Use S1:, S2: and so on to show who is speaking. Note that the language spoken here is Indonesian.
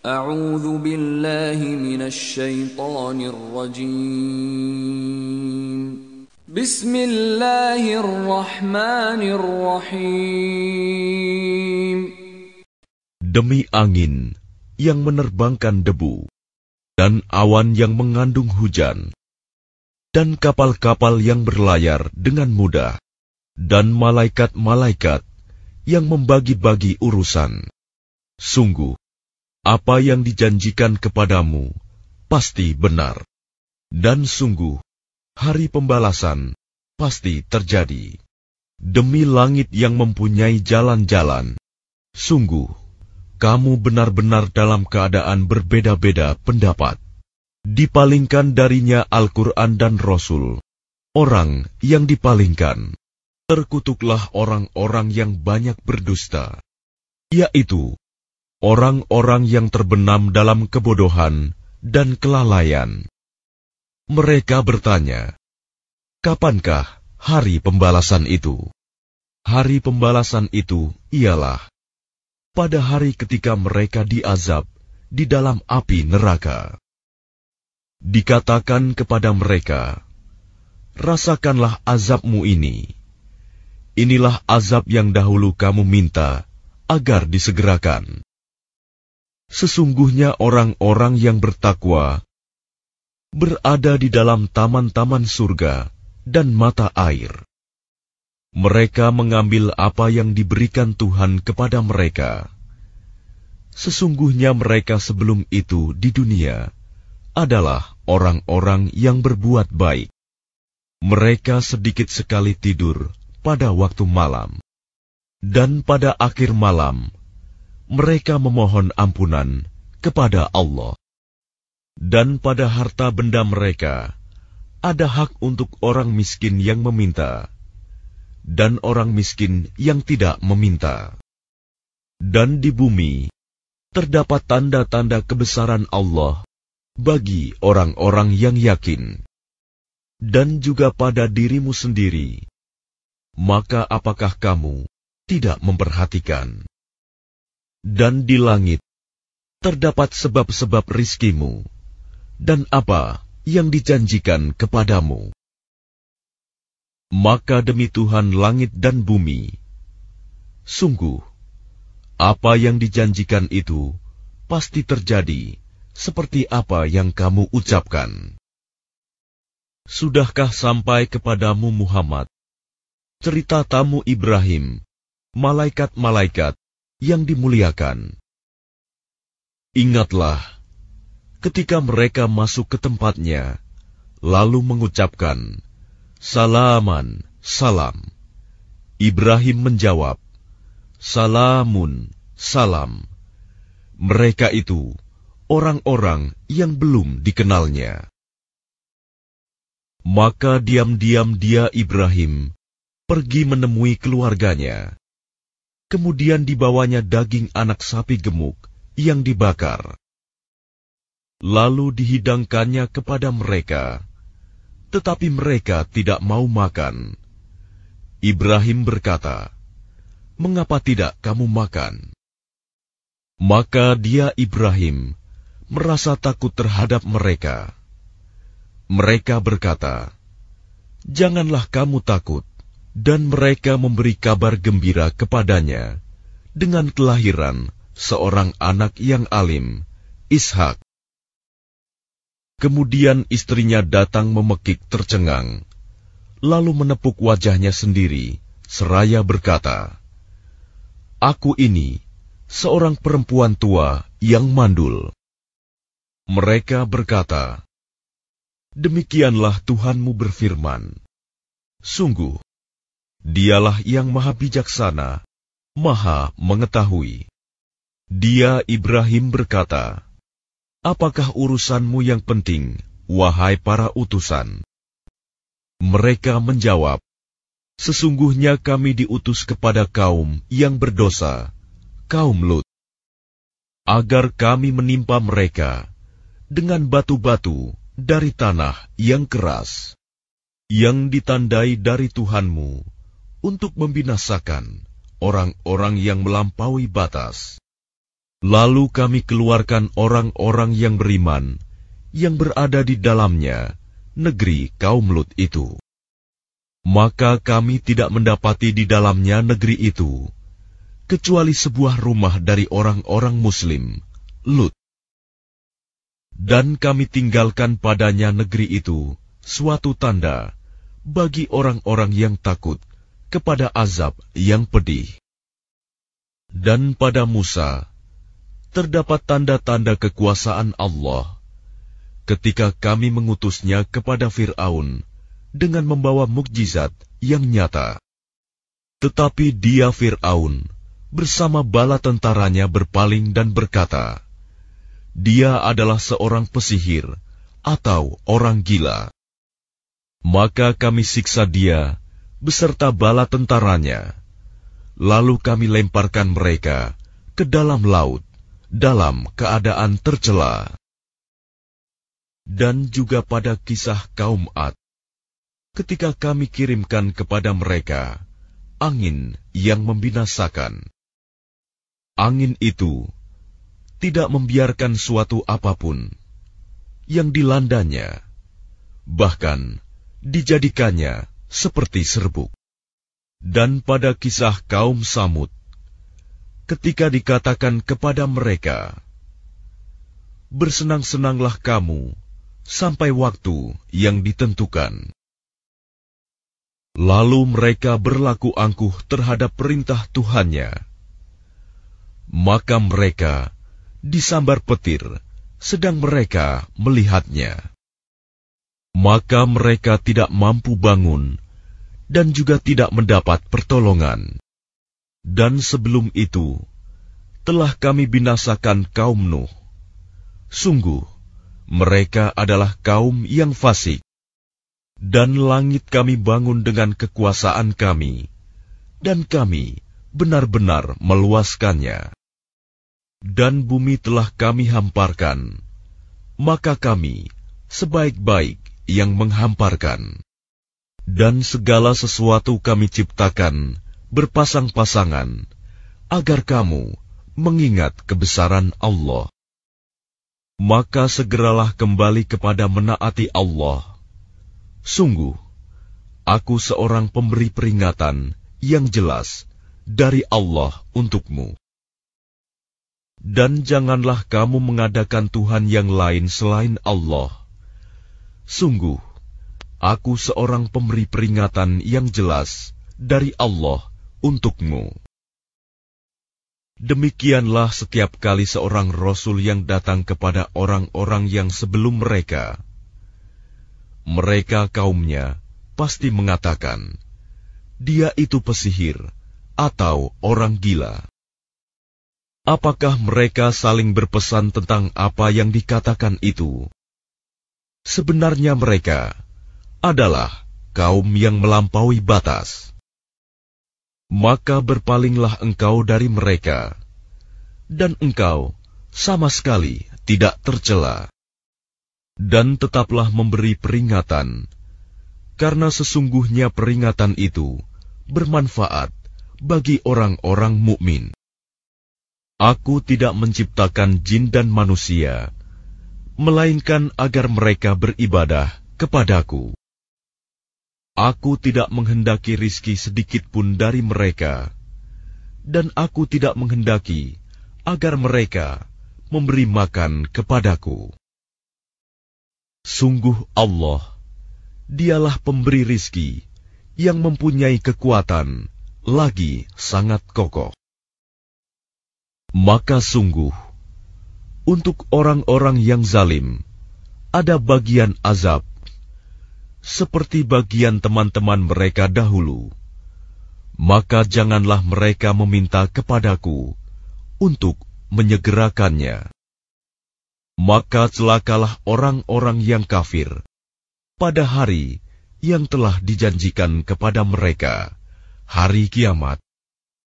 S1: A'udzu billahi minasyaitonir rajim. Bismillahirrahmanirrahim. Demi angin yang menerbangkan debu dan awan yang mengandung hujan dan kapal-kapal yang berlayar dengan mudah dan malaikat-malaikat yang membagi-bagi urusan. Sungguh apa yang dijanjikan kepadamu pasti benar, dan sungguh hari pembalasan pasti terjadi. Demi langit yang mempunyai jalan-jalan, sungguh kamu benar-benar dalam keadaan berbeda-beda pendapat. Dipalingkan darinya Al-Quran dan Rasul, orang yang dipalingkan. Terkutuklah orang-orang yang banyak berdusta, yaitu orang-orang yang terbenam dalam kebodohan dan kelalaian. Mereka bertanya, "Kapankah hari pembalasan itu?" Hari pembalasan itu ialah pada hari ketika mereka diazab di dalam api neraka. Dikatakan kepada mereka, "Rasakanlah azabmu ini. Inilah azab yang dahulu kamu minta agar disegerakan." Sesungguhnya orang-orang yang bertakwa berada di dalam taman-taman surga dan mata air. Mereka mengambil apa yang diberikan Tuhan kepada mereka. Sesungguhnya mereka sebelum itu di dunia adalah orang-orang yang berbuat baik. Mereka sedikit sekali tidur pada waktu malam. Dan pada akhir malam, mereka memohon ampunan kepada Allah. Dan pada harta benda mereka ada hak untuk orang miskin yang meminta, dan orang miskin yang tidak meminta. Dan di bumi terdapat tanda-tanda kebesaran Allah bagi orang-orang yang yakin, dan juga pada dirimu sendiri. Maka, apakah kamu tidak memperhatikan? dan di langit terdapat sebab-sebab rizkimu dan apa yang dijanjikan kepadamu. Maka demi Tuhan langit dan bumi, sungguh apa yang dijanjikan itu pasti terjadi seperti apa yang kamu ucapkan. Sudahkah sampai kepadamu Muhammad cerita tamu Ibrahim, malaikat-malaikat yang dimuliakan. Ingatlah, ketika mereka masuk ke tempatnya, lalu mengucapkan, Salaman, salam. Ibrahim menjawab, Salamun, salam. Mereka itu orang-orang yang belum dikenalnya. Maka diam-diam dia Ibrahim pergi menemui keluarganya Kemudian dibawanya daging anak sapi gemuk yang dibakar. Lalu dihidangkannya kepada mereka, tetapi mereka tidak mau makan. Ibrahim berkata, "Mengapa tidak kamu makan?" Maka dia, Ibrahim, merasa takut terhadap mereka. Mereka berkata, "Janganlah kamu takut, dan mereka memberi kabar gembira kepadanya dengan kelahiran seorang anak yang alim, Ishak. Kemudian istrinya datang memekik tercengang, lalu menepuk wajahnya sendiri, seraya berkata, Aku ini, seorang perempuan tua yang mandul. Mereka berkata, Demikianlah Tuhanmu berfirman. Sungguh, Dialah yang maha bijaksana, maha mengetahui. Dia Ibrahim berkata, Apakah urusanmu yang penting, wahai para utusan? Mereka menjawab, Sesungguhnya kami diutus kepada kaum yang berdosa, kaum Lut, agar kami menimpa mereka dengan batu-batu dari tanah yang keras, yang ditandai dari Tuhanmu, untuk membinasakan orang-orang yang melampaui batas. Lalu kami keluarkan orang-orang yang beriman yang berada di dalamnya negeri kaum Lut itu. Maka kami tidak mendapati di dalamnya negeri itu kecuali sebuah rumah dari orang-orang Muslim, Lut. Dan kami tinggalkan padanya negeri itu suatu tanda bagi orang-orang yang takut kepada azab yang pedih. Dan pada Musa terdapat tanda-tanda kekuasaan Allah ketika kami mengutusnya kepada Firaun dengan membawa mukjizat yang nyata. Tetapi dia Firaun bersama bala tentaranya berpaling dan berkata, "Dia adalah seorang pesihir atau orang gila." Maka kami siksa dia beserta bala tentaranya. Lalu kami lemparkan mereka ke dalam laut dalam keadaan tercela. Dan juga pada kisah kaum Ad, ketika kami kirimkan kepada mereka angin yang membinasakan. Angin itu tidak membiarkan suatu apapun yang dilandanya, bahkan dijadikannya seperti serbuk. Dan pada kisah kaum Samud, ketika dikatakan kepada mereka, "Bersenang-senanglah kamu sampai waktu yang ditentukan." Lalu mereka berlaku angkuh terhadap perintah Tuhannya. Maka mereka disambar petir, sedang mereka melihatnya maka mereka tidak mampu bangun dan juga tidak mendapat pertolongan. Dan sebelum itu, telah kami binasakan kaum Nuh. Sungguh, mereka adalah kaum yang fasik. Dan langit kami bangun dengan kekuasaan kami, dan kami benar-benar meluaskannya. Dan bumi telah kami hamparkan, maka kami sebaik-baik yang menghamparkan. Dan segala sesuatu kami ciptakan berpasang-pasangan, agar kamu mengingat kebesaran Allah. Maka segeralah kembali kepada menaati Allah. Sungguh, aku seorang pemberi peringatan yang jelas dari Allah untukmu. Dan janganlah kamu mengadakan Tuhan yang lain selain Allah Sungguh, aku seorang pemberi peringatan yang jelas dari Allah untukmu. Demikianlah setiap kali seorang rasul yang datang kepada orang-orang yang sebelum mereka. Mereka kaumnya pasti mengatakan, "Dia itu pesihir atau orang gila." Apakah mereka saling berpesan tentang apa yang dikatakan itu? Sebenarnya mereka adalah kaum yang melampaui batas. Maka berpalinglah engkau dari mereka, dan engkau sama sekali tidak tercela. Dan tetaplah memberi peringatan, karena sesungguhnya peringatan itu bermanfaat bagi orang-orang mukmin. Aku tidak menciptakan jin dan manusia melainkan agar mereka beribadah kepadaku. Aku tidak menghendaki rizki sedikit pun dari mereka, dan aku tidak menghendaki agar mereka memberi makan kepadaku. Sungguh Allah, dialah pemberi rizki yang mempunyai kekuatan lagi sangat kokoh. Maka sungguh, untuk orang-orang yang zalim ada bagian azab, seperti bagian teman-teman mereka dahulu. Maka janganlah mereka meminta kepadaku untuk menyegerakannya. Maka celakalah orang-orang yang kafir pada hari yang telah dijanjikan kepada mereka, hari kiamat.